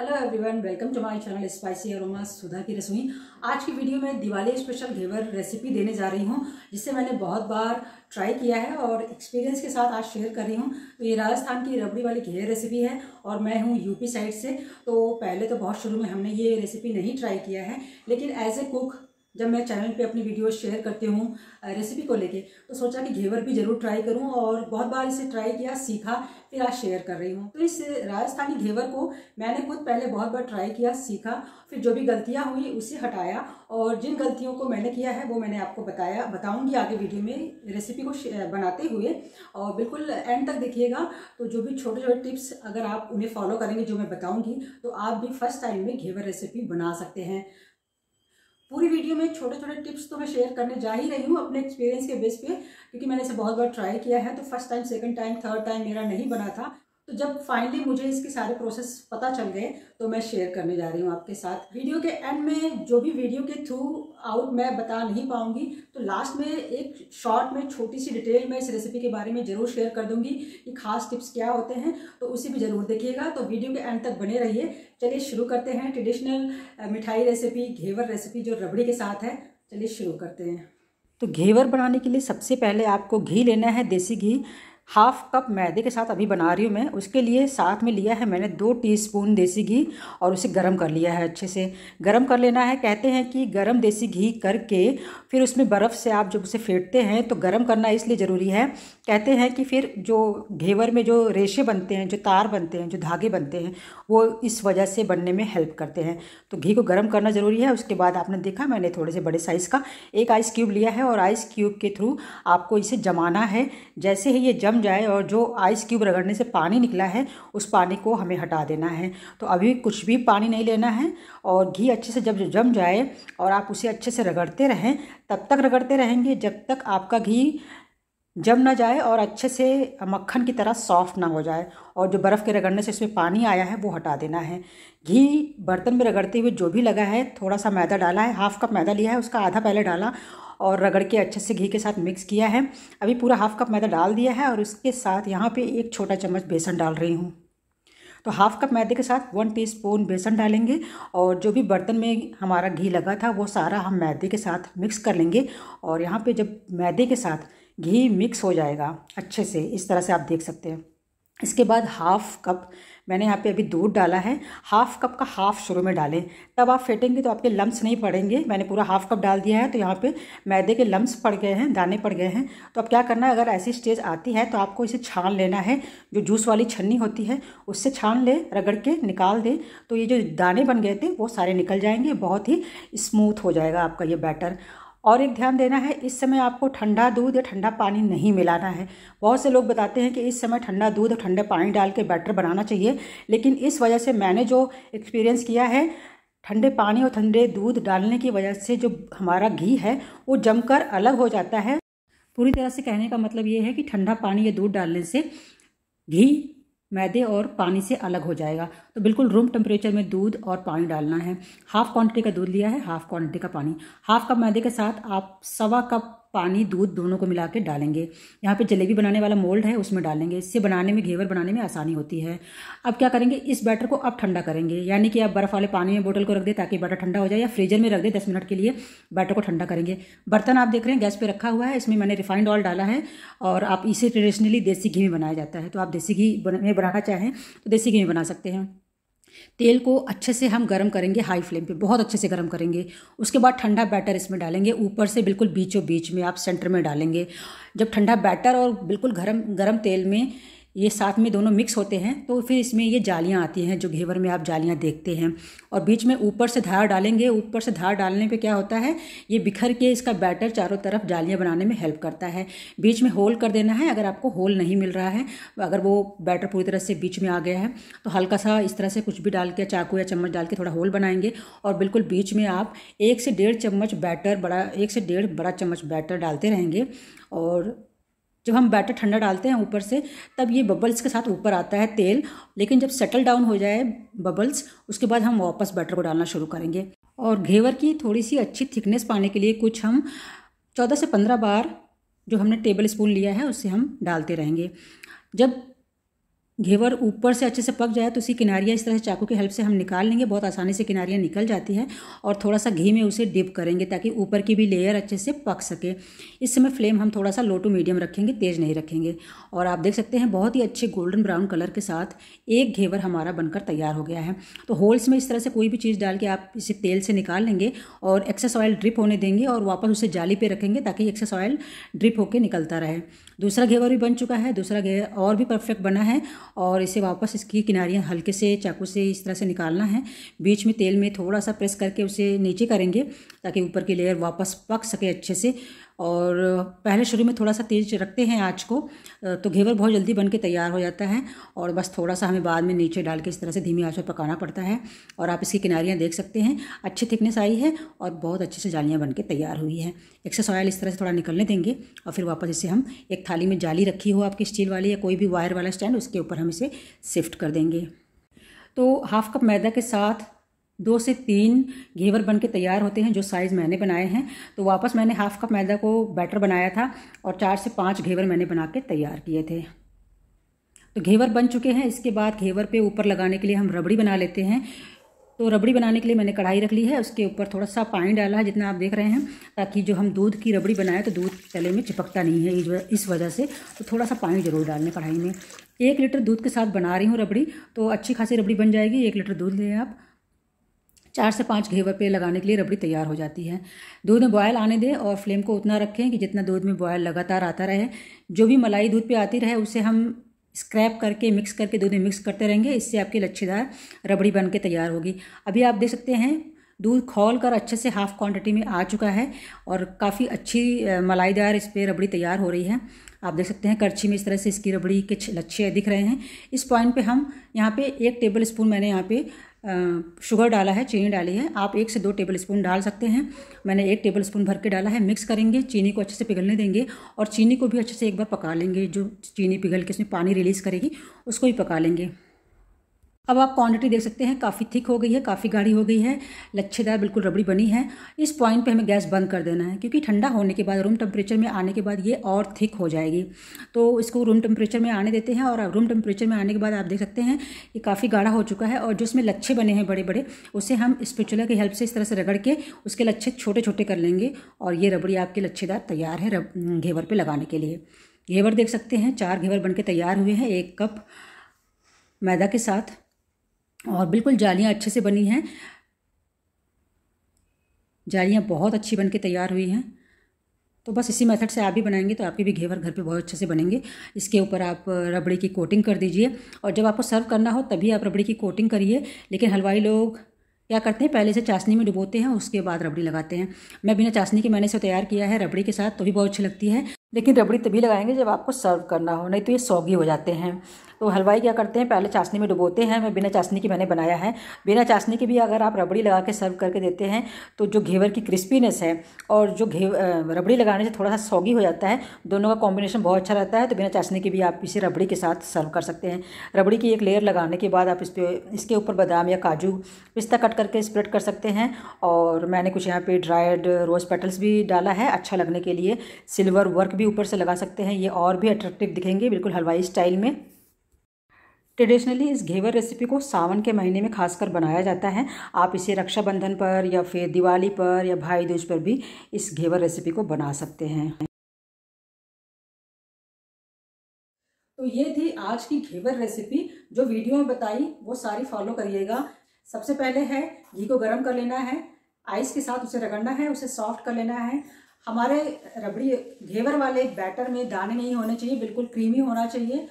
Hello everyone welcome to my channel spicy aroma Sudha की रसोई आज की वीडियो में दिवाली स्पेशल घेवर रेसिपी देने जा रही हूँ जिसे मैंने बहुत बार ट्राई किया है और एक्सपीरियंस के साथ आज शेयर कर रही हूँ तो ये राजस्थान की रबड़ी वाली घेवर रेसिपी है और मैं हूँ यूपी साइड से तो पहले तो बहुत शुरू में हमने ये रेसिपी नहीं ट्राई किया है लेकिन एज ए कुक जब मैं चैनल पे अपनी वीडियो शेयर करती हूँ रेसिपी को लेके तो सोचा कि घेवर भी ज़रूर ट्राई करूँ और बहुत बार इसे ट्राई किया सीखा फिर आज शेयर कर रही हूँ तो इस राजस्थानी घेवर को मैंने खुद पहले बहुत बार ट्राई किया सीखा फिर जो भी गलतियाँ हुई उसे हटाया और जिन गलतियों को मैंने किया है वो मैंने आपको बताया बताऊँगी आगे वीडियो में रेसिपी को बनाते हुए और बिल्कुल एंड तक देखिएगा तो जो भी छोटे छोटे टिप्स अगर आप उन्हें फॉलो करेंगे जो मैं बताऊँगी तो आप भी फर्स्ट टाइम में घेवर रेसिपी बना सकते हैं पूरी वीडियो में छोटे छोटे टिप्स तो मैं शेयर करने जा ही रही हूँ अपने एक्सपीरियंस के बेस पे क्योंकि मैंने इसे बहुत बार ट्राई किया है तो first time second time third time मेरा नहीं बना था तो जब फाइनली मुझे इसकी सारे प्रोसेस पता चल गए तो मैं शेयर करने जा रही हूँ आपके साथ वीडियो के एंड में जो भी वीडियो के थ्रू आउट मैं बता नहीं पाऊँगी तो लास्ट में एक शॉर्ट में छोटी सी डिटेल में इस रेसिपी के बारे में ज़रूर शेयर कर दूँगी कि खास टिप्स क्या होते हैं तो उसे भी ज़रूर देखिएगा तो वीडियो के एंड तक बने रहिए चलिए शुरू करते हैं ट्रेडिशनल मिठाई रेसिपी घेवर रेसिपी जो रबड़ी के साथ है चलिए शुरू करते हैं तो घेवर बनाने के लिए सबसे पहले आपको घी लेना है देसी घी हाफ कप मैदे के साथ अभी बना रही हूँ मैं उसके लिए साथ में लिया है मैंने दो टीस्पून देसी घी और उसे गर्म कर लिया है अच्छे से गर्म कर लेना है कहते हैं कि गर्म देसी घी करके फिर उसमें बर्फ़ से आप जब उसे फेंटते हैं तो गर्म करना इसलिए ज़रूरी है कहते हैं कि फिर जो घेवर में जो रेशे बनते हैं जो तार बनते हैं जो धागे बनते हैं वो इस वजह से बनने में हेल्प करते हैं तो घी को गर्म करना ज़रूरी है उसके बाद आपने देखा मैंने थोड़े से बड़े साइज़ का एक आइस क्यूब लिया है और आइस क्यूब के थ्रू आपको इसे जमाना है जैसे ही ये जम जाए और जो आइस क्यूब रगड़ने से पानी निकला है उस पानी को हमें हटा देना है तो अभी कुछ भी पानी नहीं लेना है और घी अच्छे से जब जम जाए और आप उसे अच्छे से रगड़ते रहें तब तक रगड़ते रहेंगे जब तक आपका घी जम ना जाए और अच्छे से मक्खन की तरह सॉफ्ट ना हो जाए और जो बर्फ़ के रगड़ने से इसमें पानी आया है वो हटा देना है घी बर्तन में रगड़ते हुए जो भी लगा है थोड़ा सा मैदा डाला है हाफ़ कप मैदा लिया है उसका आधा पहले डाला और रगड़ के अच्छे से घी के साथ मिक्स किया है अभी पूरा हाफ कप मैदा डाल दिया है और उसके साथ यहाँ पे एक छोटा चम्मच बेसन डाल रही हूँ तो हाफ कप मैदे के साथ वन टीस्पून बेसन डालेंगे और जो भी बर्तन में हमारा घी लगा था वो सारा हम मैदे के साथ मिक्स कर लेंगे और यहाँ पे जब मैदे के साथ घी मिक्स हो जाएगा अच्छे से इस तरह से आप देख सकते हैं इसके बाद हाफ कप मैंने यहाँ पे अभी दूध डाला है हाफ कप का हाफ शुरू में डालें तब आप फेटेंगे तो आपके लम्स नहीं पड़ेंगे मैंने पूरा हाफ कप डाल दिया है तो यहाँ पे मैदे के लम्स पड़ गए हैं दाने पड़ गए हैं तो अब क्या करना है अगर ऐसी स्टेज आती है तो आपको इसे छान लेना है जो जूस वाली छन्नी होती है उससे छान ले रगड़ के निकाल दें तो ये जो दाने बन गए थे वो सारे निकल जाएंगे बहुत ही स्मूथ हो जाएगा आपका ये बैटर और एक ध्यान देना है इस समय आपको ठंडा दूध या ठंडा पानी नहीं मिलाना है बहुत से लोग बताते हैं कि इस समय ठंडा दूध और ठंडे पानी डाल के बैटर बनाना चाहिए लेकिन इस वजह से मैंने जो एक्सपीरियंस किया है ठंडे पानी और ठंडे दूध डालने की वजह से जो हमारा घी है वो जमकर अलग हो जाता है पूरी तरह से कहने का मतलब ये है कि ठंडा पानी या दूध डालने से घी मैदे और पानी से अलग हो जाएगा तो बिल्कुल रूम टेम्परेचर में दूध और पानी डालना है हाफ क्वांटिटी का दूध लिया है हाफ क्वांटिटी का पानी हाफ कप मैदे के साथ आप सवा कप पानी दूध दोनों को मिला के डालेंगे यहाँ पे जलेबी बनाने वाला मोल्ड है उसमें डालेंगे इससे बनाने में घेवर बनाने में आसानी होती है अब क्या करेंगे इस बैटर को अब ठंडा करेंगे यानी कि आप बर्फ़ वाले पानी में बोतल को रख दें ताकि बैटर ठंडा हो जाए या फ्रीजर में रख दें दस मिनट के लिए बैटर को ठंडा करेंगे बर्तन आप देख रहे हैं गैस पर रखा हुआ है इसमें मैंने रिफाइंड ऑयल डाला है और आप इसे ट्रेडिशनली देसी घी में बनाया जाता है तो आप देसी घी में बनाना चाहें तो देसी घी में बना सकते हैं तेल को अच्छे से हम गर्म करेंगे हाई फ्लेम पे बहुत अच्छे से गर्म करेंगे उसके बाद ठंडा बैटर इसमें डालेंगे ऊपर से बिल्कुल बीचों बीच में आप सेंटर में डालेंगे जब ठंडा बैटर और बिल्कुल गर्म गर्म तेल में ये साथ में दोनों मिक्स होते हैं तो फिर इसमें ये जालियाँ आती हैं जो घेवर में आप जालियाँ देखते हैं और बीच में ऊपर से धार डालेंगे ऊपर से धार डालने पे क्या होता है ये बिखर के इसका बैटर चारों तरफ जालियाँ बनाने में हेल्प करता है बीच में होल कर देना है अगर आपको होल नहीं मिल रहा है अगर वो बैटर पूरी तरह से बीच में आ गया है तो हल्का सा इस तरह से कुछ भी डाल के चाकू या चम्मच डाल के थोड़ा होल बनाएंगे और बिल्कुल बीच में आप एक से डेढ़ चम्मच बैटर बड़ा एक से डेढ़ बड़ा चम्मच बैटर डालते रहेंगे और जब हम बैटर ठंडा डालते हैं ऊपर से तब ये बबल्स के साथ ऊपर आता है तेल लेकिन जब सेटल डाउन हो जाए बबल्स उसके बाद हम वापस बैटर को डालना शुरू करेंगे और घेवर की थोड़ी सी अच्छी थिकनेस पाने के लिए कुछ हम चौदह से पंद्रह बार जो हमने टेबल स्पून लिया है उससे हम डालते रहेंगे जब घेवर ऊपर से अच्छे से पक जाए तो उसी किनारियाँ इस तरह से चाकू की हेल्प से हम निकाल लेंगे बहुत आसानी से किनारियाँ निकल जाती है और थोड़ा सा घी में उसे डिप करेंगे ताकि ऊपर की भी लेयर अच्छे से पक सके इस समय फ्लेम हम थोड़ा सा लो टू मीडियम रखेंगे तेज़ नहीं रखेंगे और आप देख सकते हैं बहुत ही अच्छे गोल्डन ब्राउन कलर के साथ एक घेवर हमारा बनकर तैयार हो गया है तो होल्स में इस तरह से कोई भी चीज़ डाल के आप इसे तेल से निकाल लेंगे और एक्सेस ऑयल ड्रिप होने देंगे और वापस उसे जाली पे रखेंगे ताकि एक्सेस ऑयल ड्रिप होकर निकलता रहे दूसरा घेवर भी बन चुका है दूसरा घेवर और भी परफेक्ट बना है और इसे वापस इसकी किनारियाँ हल्के से चाकू से इस तरह से निकालना है बीच में तेल में थोड़ा सा प्रेस करके उसे नीचे करेंगे ताकि ऊपर की लेयर वापस पक सके अच्छे से और पहले शुरू में थोड़ा सा तेज़ रखते हैं आँच को तो घेवर बहुत जल्दी बन के तैयार हो जाता है और बस थोड़ा सा हमें बाद में नीचे डाल के इस तरह से धीमी आँच पर पकाना पड़ता है और आप इसकी किनारियाँ देख सकते हैं अच्छी थिकनेस आई है और बहुत अच्छे से जालियाँ बन के तैयार हुई है एक्सेस ऑयल इस तरह से थोड़ा निकलने देंगे और फिर वापस इसे हम एक थाली में जाली रखी हो आपकी स्टील वाली या कोई भी वायर वाला स्टैंड उसके ऊपर हम इसे शिफ्ट कर देंगे तो हाफ कप मैदा के साथ दो से तीन घेवर बन के तैयार होते हैं जो साइज़ मैंने बनाए हैं तो वापस मैंने हाफ़ कप मैदा को बैटर बनाया था और चार से पाँच घेवर मैंने बना के तैयार किए थे तो घेवर बन चुके हैं इसके बाद घेवर पे ऊपर लगाने के लिए हम रबड़ी बना लेते हैं तो रबड़ी बनाने के लिए मैंने कढ़ाई रख ली है उसके ऊपर थोड़ा सा पानी डाला है जितना आप देख रहे हैं ताकि जो हम दूध की रबड़ी बनाए तो दूध तले में चिपकता नहीं है इस वजह से तो थोड़ा सा पानी ज़रूर डालने कढ़ाई में एक लीटर दूध के साथ बना रही हूँ रबड़ी तो अच्छी खासी रबड़ी बन जाएगी एक लीटर दूध लें आप चार से पाँच घेवर पे लगाने के लिए रबड़ी तैयार हो जाती है दूध में बॉयल आने दें और फ्लेम को उतना रखें कि जितना दूध में बॉयल लगातार आता रहे जो भी मलाई दूध पे आती रहे उसे हम स्क्रैप करके मिक्स करके दूध में मिक्स करते रहेंगे इससे आपकी लच्छेदार रबड़ी बन के तैयार होगी अभी आप देख सकते हैं दूध खोल कर अच्छे से हाफ क्वांटिटी में आ चुका है और काफ़ी अच्छी मलाईदार इस पर रबड़ी तैयार हो रही है आप देख सकते हैं करछी में इस तरह से इसकी रबड़ी के लच्छे दिख रहे हैं इस पॉइंट पे हम यहाँ पे एक टेबल स्पून मैंने यहाँ पे शुगर डाला है चीनी डाली है आप एक से दो टेबल स्पून डाल सकते हैं मैंने एक टेबल स्पून भर के डाला है मिक्स करेंगे चीनी को अच्छे से पिघलने देंगे और चीनी को भी अच्छे से एक बार पका लेंगे जो चीनी पिघल के उसमें पानी रिलीज़ करेगी उसको भी पका लेंगे अब आप क्वांटिटी देख सकते हैं काफ़ी थिक हो गई है काफ़ी गाढ़ी हो गई है लच्छेदार बिल्कुल रबड़ी बनी है इस पॉइंट पे हमें गैस बंद कर देना है क्योंकि ठंडा होने के बाद रूम टेम्परेचर में आने के बाद ये और थिक हो जाएगी तो इसको रूम टेम्परेचर में आने देते हैं और रूम टेम्परेचर में आने के बाद आप देख सकते हैं ये काफ़ी गाढ़ा हो चुका है और जो इसमें लच्छे बने हैं बड़े बड़े उसे हम स्पेचुला की हेल्प से इस तरह से रगड़ के उसके लच्छे छोटे छोटे कर लेंगे और ये रबड़ी आपके लच्छेदार तैयार है घेवर पर लगाने के लिए घेवर देख सकते हैं चार घेवर बन तैयार हुए हैं एक कप मैदा के साथ और बिल्कुल जालियाँ अच्छे से बनी हैं जालियाँ बहुत अच्छी बन के तैयार हुई हैं तो बस इसी मेथड से आप भी बनाएंगे तो आपके भी घेवर घर पे बहुत अच्छे से बनेंगे इसके ऊपर आप रबड़ी की कोटिंग कर दीजिए और जब आपको सर्व करना हो तभी आप रबड़ी की कोटिंग करिए लेकिन हलवाई लोग क्या करते हैं पहले से चाशनी में डुबोते हैं उसके बाद रबड़ी लगाते हैं मैं बिना चाशनी के मैंने इसे तैयार किया है रबड़ी के साथ तो भी बहुत अच्छी लगती है लेकिन रबड़ी तभी लगाएंगे जब आपको सर्व करना हो नहीं तो ये सौगी हो जाते हैं तो हलवाई क्या करते हैं पहले चाशनी में डुबोते हैं मैं बिना चाशनी की मैंने बनाया है बिना चाशनी के भी अगर आप रबड़ी लगा के सर्व करके देते हैं तो जो घेवर की क्रिस्पीनेस है और जो घे रबड़ी लगाने से थोड़ा सा सौगी हो जाता है दोनों का कॉम्बिनेशन बहुत अच्छा रहता है तो बिना चाशनी के भी आप इसे रबड़ी के साथ सर्व कर सकते हैं रबड़ी की एक लेयर लगाने के बाद आप इस पर इसके ऊपर बादाम या काजू पिस्ता कट करके स्प्रेड कर सकते हैं और मैंने कुछ यहाँ पे ड्राइड रोज़ पेटल्स भी डाला है अच्छा लगने के लिए सिल्वर वर्क भी ऊपर से लगा सकते हैं ये और भी अट्रैक्टिव दिखेंगे बिल्कुल हलवाई स्टाइल में ट्रेडिशनली इस घेवर रेसिपी को सावन के महीने में खासकर बनाया जाता है आप इसे रक्षाबंधन पर या फिर दिवाली पर या भाई दूज पर भी इस घेवर रेसिपी को बना सकते हैं तो ये थी आज की घेवर रेसिपी जो वीडियो में बताई वो सारी फॉलो करिएगा सबसे पहले है घी को गर्म कर लेना है आइस के साथ उसे रगड़ना है उसे सॉफ्ट कर लेना है हमारे रबड़ी घेवर वाले बैटर में दाने नहीं होने चाहिए बिल्कुल क्रीमी होना चाहिए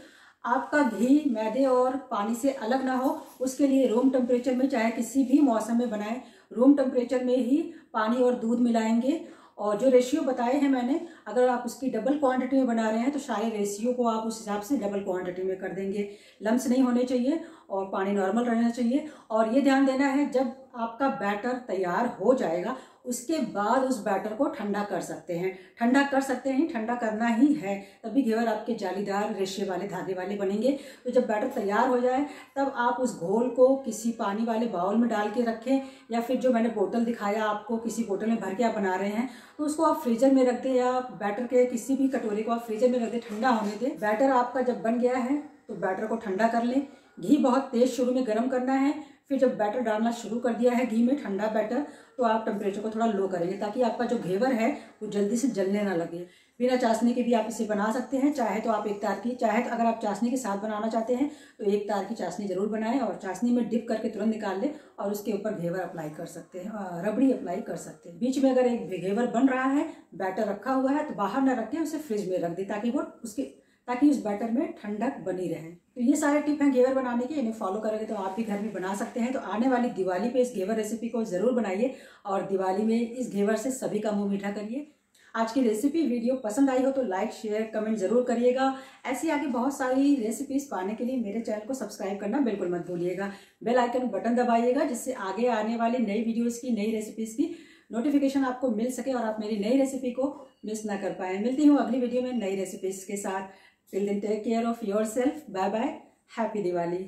आपका घी मैदे और पानी से अलग ना हो उसके लिए रूम टेम्परेचर में चाहे किसी भी मौसम में बनाएं रूम टेम्परेचर में ही पानी और दूध मिलाएंगे और जो रेशियो बताए हैं मैंने अगर आप उसकी डबल क्वांटिटी में बना रहे हैं तो सारे रेशियो को आप उस हिसाब से डबल क्वांटिटी में कर देंगे लम्स नहीं होने चाहिए और पानी नॉर्मल रहना चाहिए और ये ध्यान देना है जब आपका बैटर तैयार हो जाएगा उसके बाद उस बैटर को ठंडा कर सकते हैं ठंडा कर सकते हैं ठंडा करना ही है तभी घेवर आपके जालीदार रेशे वाले धागे वाले बनेंगे तो जब बैटर तैयार हो जाए तब आप उस घोल को किसी पानी वाले बाउल में डाल के रखें या फिर जो मैंने बोतल दिखाया आपको किसी बोतल में भर के आप बना रहे हैं तो उसको आप फ्रीजर में रख दें या बैटर के किसी भी कटोरे को आप फ्रीजर में रख दें ठंडा होने दें बैटर आपका जब बन गया है तो बैटर को ठंडा कर लें घी बहुत तेज़ शुरू में गर्म करना है फिर जब बैटर डालना शुरू कर दिया है घी में ठंडा बैटर तो आप टेम्परेचर को थोड़ा लो करेंगे ताकि आपका जो घेवर है वो जल्दी से जलने ना लगे बिना चाशनी के भी आप इसे बना सकते हैं चाहे तो आप एक तार की चाहे तो अगर आप चाशनी के साथ बनाना चाहते हैं तो एक तार की चाशनी ज़रूर बनाएं और चाशनी में डिप करके तुरंत निकाल लें और उसके ऊपर घेवर अप्लाई कर सकते हैं रबड़ी अप्लाई कर सकते हैं बीच में अगर एक घेवर बन रहा है बैटर रखा हुआ है तो बाहर ना रखें उसे फ्रिज में रख दें ताकि वो उसकी ताकि उस बैटर में ठंडक बनी रहे तो ये सारे टिप हैं घेवर बनाने के इन्हें फॉलो करोगे तो आप भी घर में बना सकते हैं तो आने वाली दिवाली पे इस घेवर रेसिपी को ज़रूर बनाइए और दिवाली में इस घेवर से सभी का मुंह मीठा करिए आज की रेसिपी वीडियो पसंद आई हो तो लाइक शेयर कमेंट जरूर करिएगा ऐसी आगे बहुत सारी रेसिपीज पाने के लिए मेरे चैनल को सब्सक्राइब करना बिल्कुल मत भूलिएगा बेल आइकन बटन दबाइएगा जिससे आगे आने वाली नई वीडियोस की नई रेसिपीज की नोटिफिकेशन आपको मिल सके और आप मेरी नई रेसिपी को मिस ना कर पाए मिलती हूँ अगली वीडियो में नई रेसिपीज के साथ Till then take care of yourself. Bye bye. Happy Diwali.